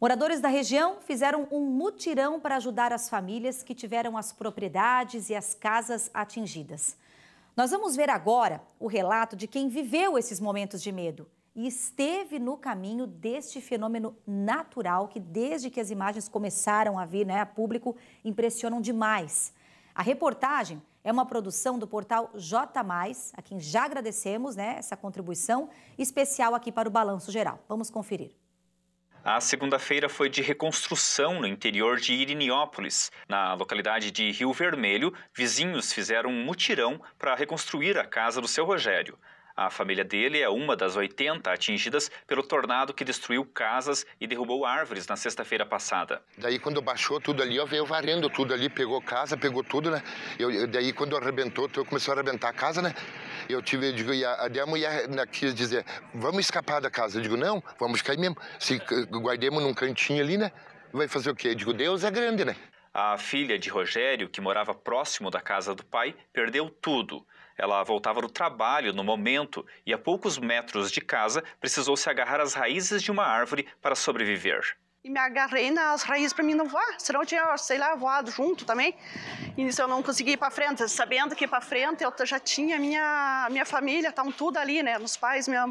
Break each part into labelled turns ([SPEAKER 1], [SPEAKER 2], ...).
[SPEAKER 1] Moradores da região fizeram um mutirão para ajudar as famílias que tiveram as propriedades e as casas atingidas. Nós vamos ver agora o relato de quem viveu esses momentos de medo e esteve no caminho deste fenômeno natural que, desde que as imagens começaram a vir né, a público, impressionam demais. A reportagem é uma produção do portal J, a quem já agradecemos né, essa contribuição especial aqui para o Balanço Geral. Vamos conferir.
[SPEAKER 2] A segunda-feira foi de reconstrução no interior de Iriniópolis. Na localidade de Rio Vermelho, vizinhos fizeram um mutirão para reconstruir a casa do seu Rogério. A família dele é uma das 80 atingidas pelo tornado que destruiu casas e derrubou árvores na sexta-feira passada. Daí quando baixou tudo ali, eu veio varrendo tudo ali, pegou casa, pegou tudo, né? Eu, eu, daí quando arrebentou, eu comecei a arrebentar a casa, né? Eu tive, eu digo, e a, a mulher né, quis dizer, vamos escapar da casa. Eu digo, não, vamos cair mesmo. Se guardemos num cantinho ali, né? Vai fazer o quê? Eu digo, Deus é grande, né? A filha de Rogério, que morava próximo da casa do pai, perdeu tudo. Ela voltava do trabalho no momento e, a poucos metros de casa, precisou se agarrar às raízes de uma árvore para sobreviver
[SPEAKER 3] e me agarrei nas raízes para mim não voar, senão eu tinha, sei lá, voado junto também. E nisso eu não consegui ir para frente, sabendo que para frente eu já tinha minha minha família, estavam tá tudo ali, né, meus pais, minha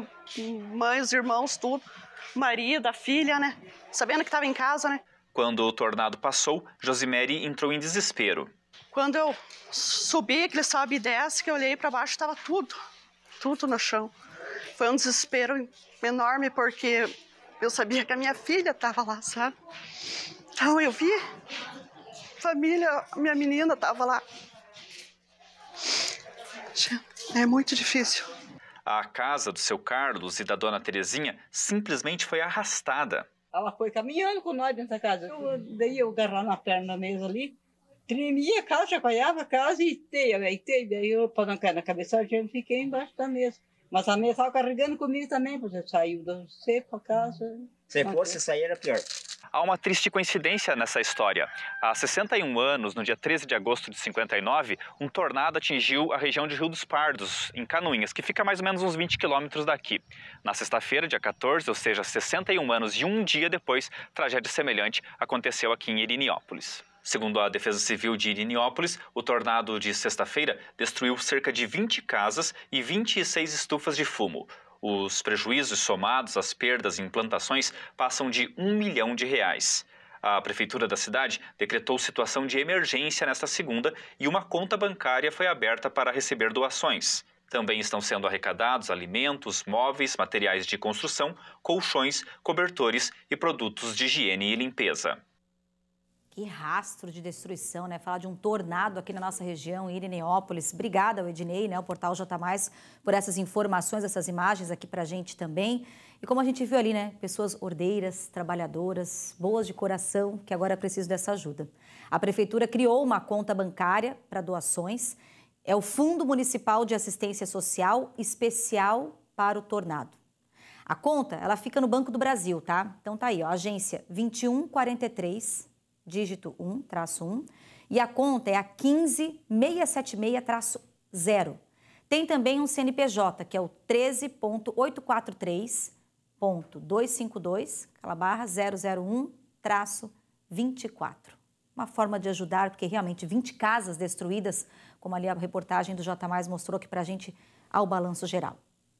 [SPEAKER 3] mãe, os irmãos, tudo, marido, a filha, né, sabendo que estava em casa, né.
[SPEAKER 2] Quando o tornado passou, Josimere entrou em desespero.
[SPEAKER 3] Quando eu subi, que ele sobe e desce, que eu olhei para baixo, estava tudo, tudo no chão. Foi um desespero enorme, porque eu sabia que a minha filha estava lá, sabe? Então eu vi. Família, minha menina estava lá. É muito difícil.
[SPEAKER 2] A casa do seu Carlos e da dona Terezinha simplesmente foi arrastada.
[SPEAKER 3] Ela foi
[SPEAKER 1] caminhando com nós dentro da casa. Eu, daí eu agarrar na perna da mesa ali, tremia a casa, chacoalhava a casa e teia, teia. Daí eu, para não cair na cabeça, gente fiquei embaixo da mesa. Mas a minha estava carregando comigo também, porque saiu do seco a casa. Se fosse sair era pior.
[SPEAKER 2] Há uma triste coincidência nessa história. Há 61 anos, no dia 13 de agosto de 59, um tornado atingiu a região de Rio dos Pardos, em Canoinhas, que fica mais ou menos uns 20 quilômetros daqui. Na sexta-feira, dia 14, ou seja, 61 anos e um dia depois, tragédia semelhante aconteceu aqui em Iriniópolis. Segundo a Defesa Civil de Iriniópolis, o tornado de sexta-feira destruiu cerca de 20 casas e 26 estufas de fumo. Os prejuízos somados às perdas em plantações passam de um milhão de reais. A prefeitura da cidade decretou situação de emergência nesta segunda e uma conta bancária foi aberta para receber doações. Também estão sendo arrecadados alimentos, móveis, materiais de construção, colchões, cobertores e produtos de higiene e limpeza.
[SPEAKER 1] Que rastro de destruição, né? Falar de um tornado aqui na nossa região, em Irineópolis. Obrigada Ednei, né? O Portal J+, por essas informações, essas imagens aqui pra gente também. E como a gente viu ali, né? Pessoas ordeiras, trabalhadoras, boas de coração, que agora precisam dessa ajuda. A Prefeitura criou uma conta bancária para doações. É o Fundo Municipal de Assistência Social Especial para o Tornado. A conta, ela fica no Banco do Brasil, tá? Então tá aí, ó, agência 2143 dígito 1, traço 1, e a conta é a 15676-0. Tem também um CNPJ, que é o 13.843.252, aquela barra 001-24. Uma forma de ajudar, porque realmente 20 casas destruídas, como ali a reportagem do J Mais mostrou aqui para a gente, ao balanço geral.